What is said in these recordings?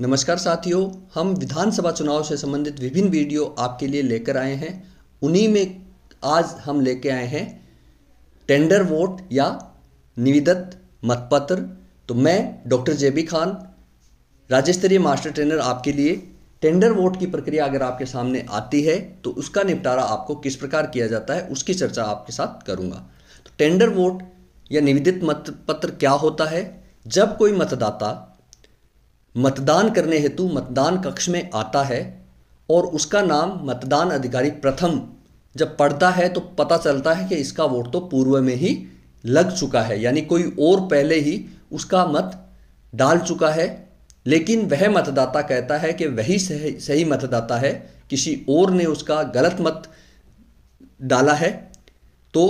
नमस्कार साथियों हम विधानसभा चुनाव से संबंधित विभिन्न वीडियो आपके लिए लेकर आए हैं उन्हीं में आज हम लेके आए हैं टेंडर वोट या निविदत मतपत्र तो मैं डॉक्टर जेबी खान राज्य स्तरीय मास्टर ट्रेनर आपके लिए टेंडर वोट की प्रक्रिया अगर आपके सामने आती है तो उसका निपटारा आपको किस प्रकार किया जाता है उसकी चर्चा आपके साथ करूंगा तो टेंडर वोट या निविदित मतपत्र क्या होता है जब कोई मतदाता मतदान करने हेतु मतदान कक्ष में आता है और उसका नाम मतदान अधिकारी प्रथम जब पढ़ता है तो पता चलता है कि इसका वोट तो पूर्व में ही लग चुका है यानी कोई और पहले ही उसका मत डाल चुका है लेकिन वह मतदाता कहता है कि वही सही सही मतदाता है किसी और ने उसका गलत मत डाला है तो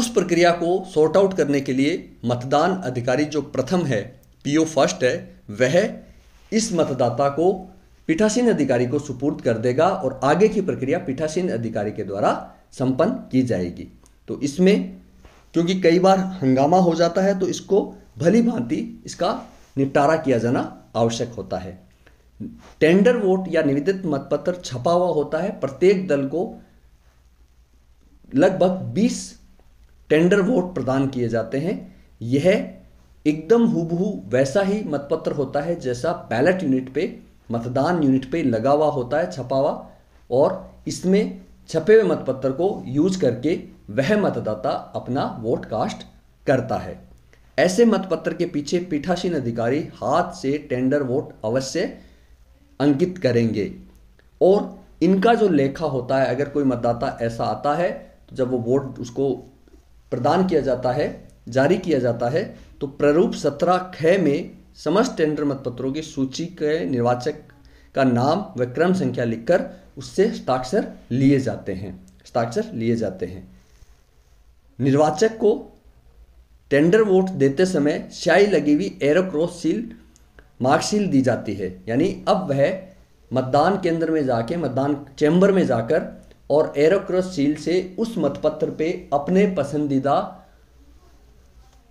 उस प्रक्रिया को सॉर्ट आउट करने के लिए मतदान अधिकारी जो प्रथम है पीओ फर्स्ट है वह इस मतदाता को पीठासीन अधिकारी को सुपूर्द कर देगा और आगे की प्रक्रिया पीठासीन अधिकारी के द्वारा संपन्न की जाएगी तो इसमें क्योंकि कई बार हंगामा हो जाता है तो इसको भली भांति इसका निपटारा किया जाना आवश्यक होता है टेंडर वोट या निवेदित मतपत्र छपा हुआ होता है प्रत्येक दल को लगभग 20 टेंडर वोट प्रदान किए जाते हैं यह एकदम हुबहू वैसा ही मतपत्र होता है जैसा बैलेट यूनिट पे मतदान यूनिट पे लगा हुआ होता है छपा हुआ और इसमें छपे हुए मतपत्र को यूज करके वह मतदाता अपना वोट कास्ट करता है ऐसे मतपत्र के पीछे पीठासीन अधिकारी हाथ से टेंडर वोट अवश्य अंकित करेंगे और इनका जो लेखा होता है अगर कोई मतदाता ऐसा आता है तो जब वो वोट उसको प्रदान किया जाता है जारी किया जाता है तो प्ररूप सत्रह ख में समस्त टेंडर मतपत्रों की सूची के निर्वाचक का नाम व क्रम संख्या लिखकर उससे हस्ताक्षर लिए जाते हैं हस्ताक्षर लिए जाते हैं निर्वाचक को टेंडर वोट देते समय स्याही लगी हुई एरोक्रॉस सील मार्कशील दी जाती है यानी अब वह मतदान केंद्र में जाके मतदान चैम्बर में जाकर और एरोक्रॉस सील से उस मतपत्र पे अपने पसंदीदा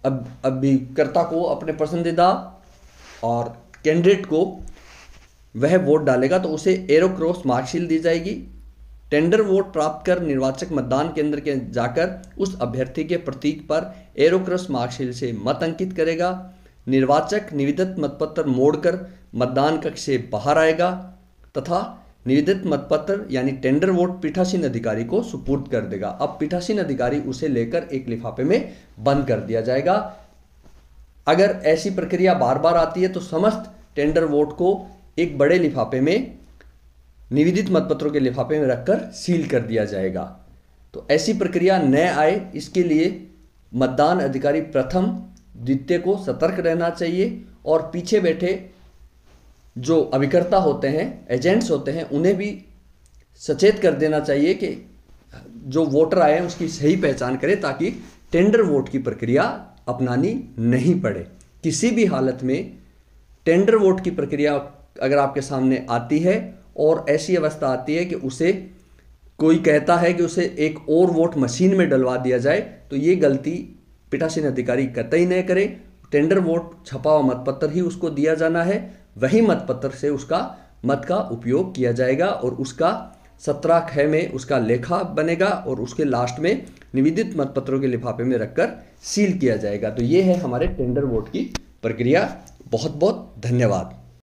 अब अभिकर्ता को अपने पसंदीदा और कैंडिडेट को वह वोट डालेगा तो उसे एरो क्रॉस मार्कशील दी जाएगी टेंडर वोट प्राप्त कर निर्वाचक मतदान केंद्र के जाकर उस अभ्यर्थी के प्रतीक पर एरो क्रॉस मार्कशील से मत अंकित करेगा निर्वाचक निविदित मतपत्र मोड़कर मतदान कक्ष से बाहर आएगा तथा निवेदित मतपत्र यानी टेंडर वोट पीठासीन अधिकारी को सुपूर्द कर देगा अब पीठासीन अधिकारी उसे लेकर एक लिफाफे में बंद कर दिया जाएगा अगर ऐसी प्रक्रिया बार बार आती है तो समस्त टेंडर वोट को एक बड़े लिफाफे में निवेदित मतपत्रों के लिफाफे में रखकर सील कर दिया जाएगा तो ऐसी प्रक्रिया न आए इसके लिए मतदान अधिकारी प्रथम द्वितीय को सतर्क रहना चाहिए और पीछे बैठे जो अभिकर्ता होते हैं एजेंट्स होते हैं उन्हें भी सचेत कर देना चाहिए कि जो वोटर आए हैं उसकी सही पहचान करें ताकि टेंडर वोट की प्रक्रिया अपनानी नहीं पड़े किसी भी हालत में टेंडर वोट की प्रक्रिया अगर आपके सामने आती है और ऐसी अवस्था आती है कि उसे कोई कहता है कि उसे एक और वोट मशीन में डलवा दिया जाए तो ये गलती पिटासीन अधिकारी कतई न करें टेंडर वोट छपा हुआ मतपत्र ही उसको दिया जाना है वही मत पत्र से उसका मत का उपयोग किया जाएगा और उसका सत्रह ख में उसका लेखा बनेगा और उसके लास्ट में निविदित मतपत्रों के लिफाफे में रखकर सील किया जाएगा तो ये है हमारे टेंडर वोट की प्रक्रिया बहुत बहुत धन्यवाद